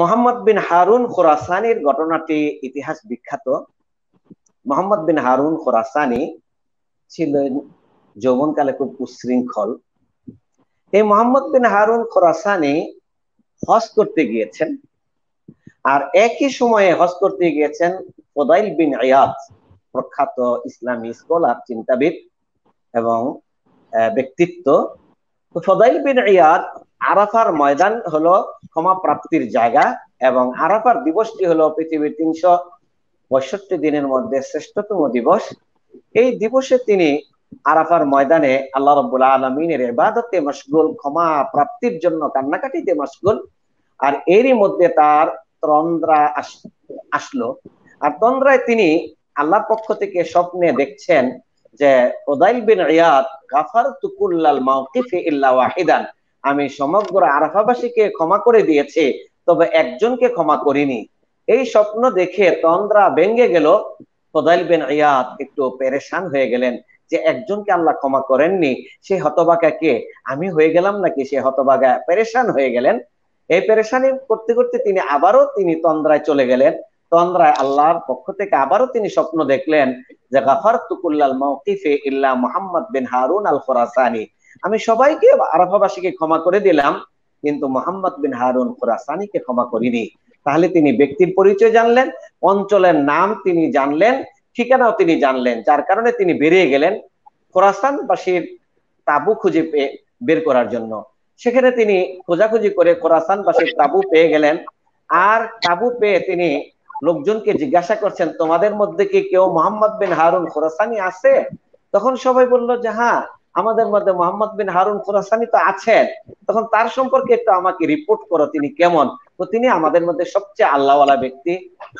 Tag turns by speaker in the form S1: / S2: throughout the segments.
S1: মোহাম্মদ বিন হারুন খোরাসানির ঘটনাটি ইতিহাস বিখ্যাত মোহাম্মদ বিন হারুন খোরাসানি ছিলেন যৌবনকালে খুব উশৃঙ্খল এই মোহাম্মদ বিন হারুন খোরাসানি হজ করতে গিয়েছেন আর একই সময়ে হজ করতে গিয়েছেন ফোদাইল বিন আয়াত প্রখ্যাত ইসলামী স্কলার চিন্তাবিদ এবং ব্যক্তিত্ব ফদাইল বিন আয়াত আরাফার ময়দান হলো ক্ষমা প্রাপ্তির জায়গা এবং আরাফার দিবসটি হলো পৃথিবীর তিনশো পঁয়ষট্টি দিনের মধ্যে শ্রেষ্ঠতম দিবস এই দিবসে তিনি আরাফার ময়দানে আল্লাহ রব্বুল আলমিনের এবাদতে মশগুল ক্ষমা প্রাপ্তির জন্য কান্নাকাটিতে মশগুল আর এরই মধ্যে তার তন্দ্রা আসলো আর তন্দ্রায় তিনি আল্লাহর পক্ষ থেকে স্বপ্নে দেখছেন যে ওদাইল বিন রিয়াদ গাফার তুকুল্লাল মাউকিফে ইল্লা ওয়াহিদান আমি সমগ্র আরাফাবাসীকে ক্ষমা করে দিয়েছি তবে একজনকে ক্ষমা করিনি এই স্বপ্ন দেখে তন্দ্রা ভেঙ্গে গেল ফদাইল বিন ইয়াদ একটু পেরেশান হয়ে গেলেন যে একজনকে আল্লাহ ক্ষমা করেননি সে হতবাগা কে আমি হয়ে গেলাম নাকি সে হতবাগা পেরেশান হয়ে গেলেন এই পেরেশানি করতে করতে তিনি আবারও তিনি তন্দ্রায় চলে গেলেন তন্দ্রায় আল্লাহর পক্ষ থেকে আবারও তিনি স্বপ্ন দেখলেন যে গাফার তুকুল্লাল মৌকিফে ইল্লা মোহাম্মদ বিন হারুন আল খোরাসানি আমি সবাইকে আরাফাবাসীকে ক্ষমা করে দিলাম কিন্তু মোহাম্মদ বিন হারুন খোরাসানিকে ক্ষমা করিনি তাহলে তিনি ব্যক্তির পরিচয় জানলেন অঞ্চলের নাম তিনি জানলেন ঠিকানাও তিনি জানলেন যার কারণে তিনি বেরিয়ে গেলেন খোরাসানবাসীর তাবু খুঁজে বের করার জন্য সেখানে তিনি খোঁজাখুঁজি করে খোরাসানবাসীর তাবু পেয়ে গেলেন আর তাবু পেয়ে তিনি লোকজনকে জিজ্ঞাসা করছেন তোমাদের মধ্যে কি কেউ মোহাম্মদ বিন হারুন খোরাসানি আছে তখন সবাই বলল যে হ্যাঁ আমাদের মধ্যে মোহাম্মদ বিন হারুন খোরাসানি তো আছেন তখন তার সম্পর্কে একটু আমাকে রিপোর্ট করো তিনি কেমন তো তিনি আমাদের মধ্যে সবচেয়ে আল্লাহওয়ালা ব্যক্তি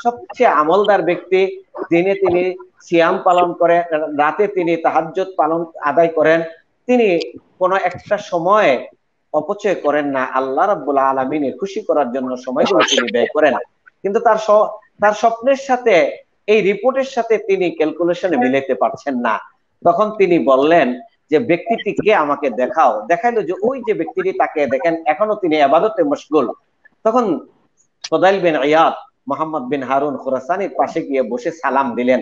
S1: সবচেয়ে আমলদার ব্যক্তি দিনে তিনি সিয়াম পালন করেন রাতে তিনি তাহাজ্জত পালন আদায় করেন তিনি কোনো একটা সময়ে অপচয় করেন না আল্লাহ রাবুল আলমিনের খুশি করার জন্য সময়গুলো তিনি ব্যয় করেন কিন্তু তার তার স্বপ্নের সাথে এই রিপোর্টের সাথে তিনি ক্যালকুলেশনে মিলাইতে পারছেন না তখন তিনি বললেন যে ব্যক্তিটিকে আমাকে দেখাও দেখাইলো যে ওই যে ব্যক্তিটি তাকে দেখেন এখনো তিনি আবাদতে মশগুল তখন ফদাইল বিন আয়াদ মোহাম্মদ বিন হারুন খুরাসানির পাশে গিয়ে বসে সালাম দিলেন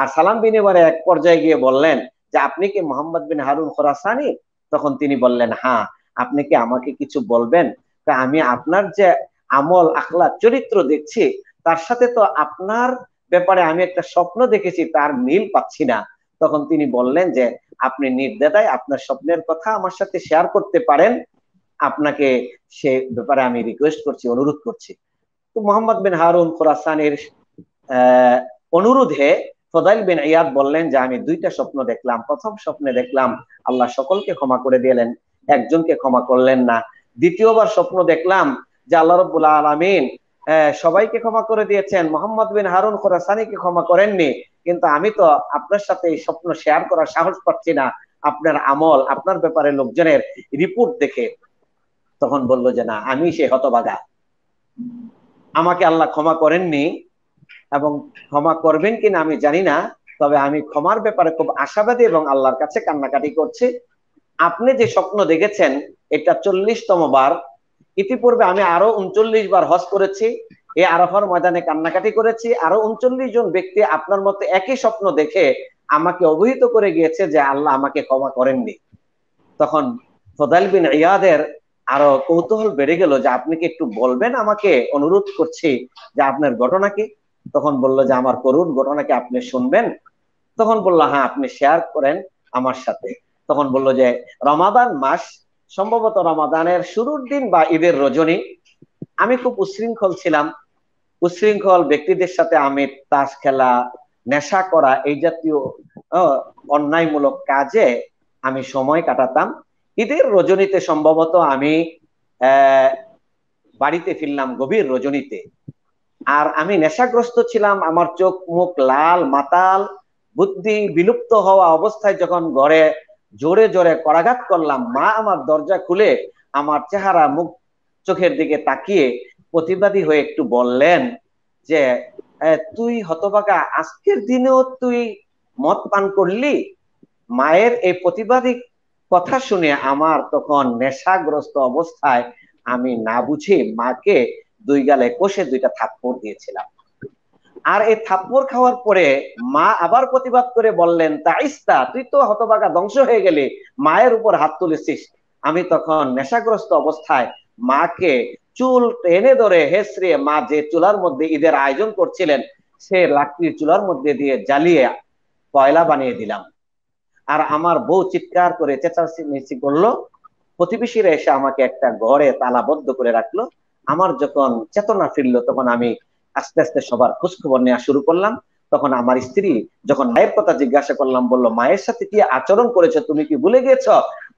S1: আর সালাম বিন এবারে এক পর্যায়ে গিয়ে বললেন যে আপনি কি মোহাম্মদ বিন হারুন খোরাসানি তখন তিনি বললেন হ্যাঁ আপনি কি আমাকে কিছু বলবেন তা আমি আপনার যে আমল আখলা চরিত্র দেখছি তার সাথে তো আপনার ব্যাপারে আমি একটা স্বপ্ন দেখেছি তার মিল পাচ্ছি না তখন তিনি বললেন যে আপনি নির্দ্বিধায় আপনার স্বপ্নের কথা আমার সাথে শেয়ার করতে পারেন আপনাকে সে ব্যাপারে আমি রিকোয়েস্ট করছি অনুরোধ করছি তো মোহাম্মদ বিন হারুন খোরাসানের অনুরোধে ফদাইল বিন ইয়াদ বললেন যে আমি দুইটা স্বপ্ন দেখলাম প্রথম স্বপ্নে দেখলাম আল্লাহ সকলকে ক্ষমা করে দিলেন একজনকে ক্ষমা করলেন না দ্বিতীয়বার স্বপ্ন দেখলাম যে আল্লাহ রব্বুল আলমিন সবাইকে ক্ষমা করে দিয়েছেন মোহাম্মদ বিন হারুন খোরাসানিকে ক্ষমা করেননি কিন্তু আমি তো আপনার সাথে এই স্বপ্ন শেয়ার করার সাহস পাচ্ছি না আপনার আমল আপনার ব্যাপারে লোকজনের রিপোর্ট দেখে তখন বলল যে না আমি সে হতবাগা আমাকে আল্লাহ ক্ষমা করেননি এবং ক্ষমা করবেন কিনা আমি জানি না তবে আমি ক্ষমার ব্যাপারে খুব আশাবাদী এবং আল্লাহর কাছে কান্নাকাটি করছি আপনি যে স্বপ্ন দেখেছেন এটা চল্লিশতম বার ইতিপূর্বে আমি আরো উনচল্লিশ বার হজ করেছি এই আরাফার ময়দানে কান্নাকাটি করেছি আরো উনচল্লিশ জন ব্যক্তি আপনার মতো একই স্বপ্ন দেখে আমাকে অবহিত করে গিয়েছে যে আল্লাহ আমাকে ক্ষমা করেননি তখন ফদাল বিন ইয়াদের আরো কৌতূহল বেড়ে গেল যে আপনি কি একটু বলবেন আমাকে অনুরোধ করছি যে আপনার ঘটনা কি তখন বলল যে আমার করুন ঘটনাকে আপনি শুনবেন তখন বলল হ্যাঁ আপনি শেয়ার করেন আমার সাথে তখন বলল যে রমাদান মাস সম্ভবত রমাদানের শুরুর দিন বা ঈদের রজনী আমি খুব উশৃঙ্খল ছিলাম উশৃঙ্খল ব্যক্তিদের সাথে আমের তাস খেলা নেশা করা এই জাতীয় অন্যায়মূলক কাজে আমি সময় কাটাতাম ঈদের রজনীতে সম্ভবত আমি বাড়িতে ফিরলাম গভীর রজনীতে আর আমি নেশাগ্রস্ত ছিলাম আমার চোখ মুখ লাল মাতাল বুদ্ধি বিলুপ্ত হওয়া অবস্থায় যখন ঘরে জোরে জোরে করাঘাত করলাম মা আমার দরজা খুলে আমার চেহারা মুখ চোখের দিকে তাকিয়ে প্রতিবাদী হয়ে একটু বললেন যে তুই হতবাকা আজকের দিনেও তুই মত পান করলি মায়ের এই প্রতিবাদী কথা শুনে আমার তখন নেশাগ্রস্ত অবস্থায় আমি না বুঝে মাকে দুই গালে কষে দুইটা থাপ্পড় দিয়েছিলাম আর এই থাপ্পড় খাওয়ার পরে মা আবার প্রতিবাদ করে বললেন তাইস্তা তুই তো হতবাকা ধ্বংস হয়ে গেলি মায়ের উপর হাত তুলেছিস আমি তখন নেশাগ্রস্ত অবস্থায় মাকে চুল টেনে ধরে হেসরে মা যে চুলার মধ্যে ঈদের আয়োজন করছিলেন সে লাকড়ির চুলার মধ্যে দিয়ে জ্বালিয়ে কয়লা বানিয়ে দিলাম আর আমার বউ চিৎকার করে চেঁচাচি করলো প্রতিবেশীরা এসে আমাকে একটা ঘরে তালাবদ্ধ করে রাখলো আমার যখন চেতনা ফিরলো তখন আমি আস্তে আস্তে সবার খোঁজ খবর নেওয়া শুরু করলাম তখন আমার স্ত্রী যখন মায়ের কথা জিজ্ঞাসা করলাম বললো মায়ের সাথে কি আচরণ করেছো তুমি কি ভুলে গিয়েছ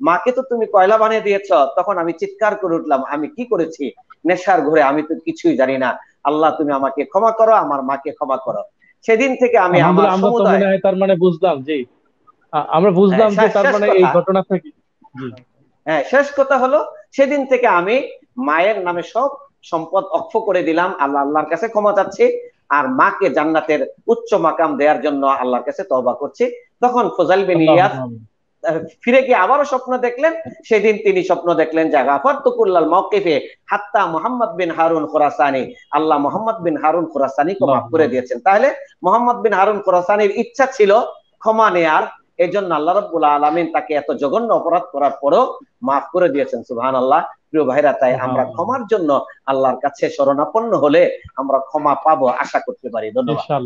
S1: মাকে তো তুমি কয়লা বানিয়ে দিয়েছ তখন আমি চিৎকার করে উঠলাম আমি কি করেছি নেশার ঘরে আমি তো কিছুই জানি না আল্লাহ তুমি আমাকে ক্ষমা করো আমার মাকে ক্ষমা করো সেদিন থেকে আমি তার মানে বুঝলাম যে আমরা বুঝলাম হ্যাঁ, যে তার মানে এই ঘটনা থেকে হ্যাঁ শেষ কথা হলো সেদিন থেকে আমি মায়ের নামে সব সম্পদ অক্ষ করে দিলাম আল্লাহ আল্লাহর কাছে ক্ষমা চাচ্ছি আর মাকে জান্নাতের উচ্চ মাকাম দেওয়ার জন্য আল্লাহর কাছে তবা করছি তখন ফজাল বিন ইয়াস ফিরে গিয়ে আবারও স্বপ্ন দেখলেন সেদিন তিনি স্বপ্ন দেখলেন যে গাফার তুকুল্লাল মৌকিফে হাত্তা মোহাম্মদ বিন হারুন খোরাসানি আল্লাহ মোহাম্মদ বিন হারুন খোরাসানিকে মাফ করে দিয়েছেন তাহলে মোহাম্মদ বিন হারুন খোরাসানির ইচ্ছা ছিল ক্ষমা নেয়ার এই জন্য আল্লাহ রব্বুল আলমিন তাকে এত জঘন্য অপরাধ করার পরও মাফ করে দিয়েছেন সুহান আল্লাহ প্রিয় ভাইরা তাই আমরা ক্ষমার জন্য আল্লাহর কাছে শরণাপন্ন হলে আমরা ক্ষমা পাবো আশা করতে পারি ধন্যবাদ